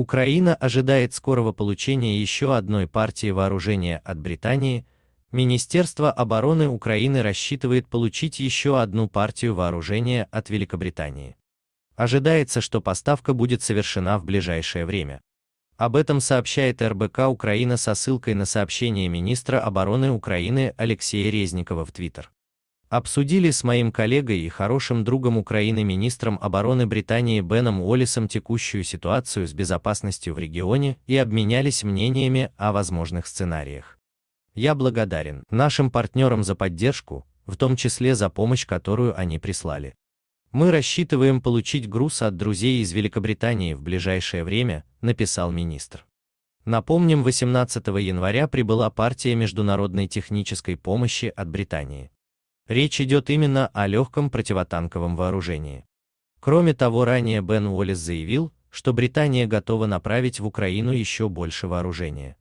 Украина ожидает скорого получения еще одной партии вооружения от Британии. Министерство обороны Украины рассчитывает получить еще одну партию вооружения от Великобритании. Ожидается, что поставка будет совершена в ближайшее время. Об этом сообщает РБК Украина со ссылкой на сообщение министра обороны Украины Алексея Резникова в Твиттер обсудили с моим коллегой и хорошим другом Украины министром обороны Британии Беном Уоллисом текущую ситуацию с безопасностью в регионе и обменялись мнениями о возможных сценариях. Я благодарен нашим партнерам за поддержку, в том числе за помощь, которую они прислали. Мы рассчитываем получить груз от друзей из Великобритании в ближайшее время, написал министр. Напомним, 18 января прибыла партия международной технической помощи от Британии. Речь идет именно о легком противотанковом вооружении. Кроме того, ранее Бен Уоллес заявил, что Британия готова направить в Украину еще больше вооружения.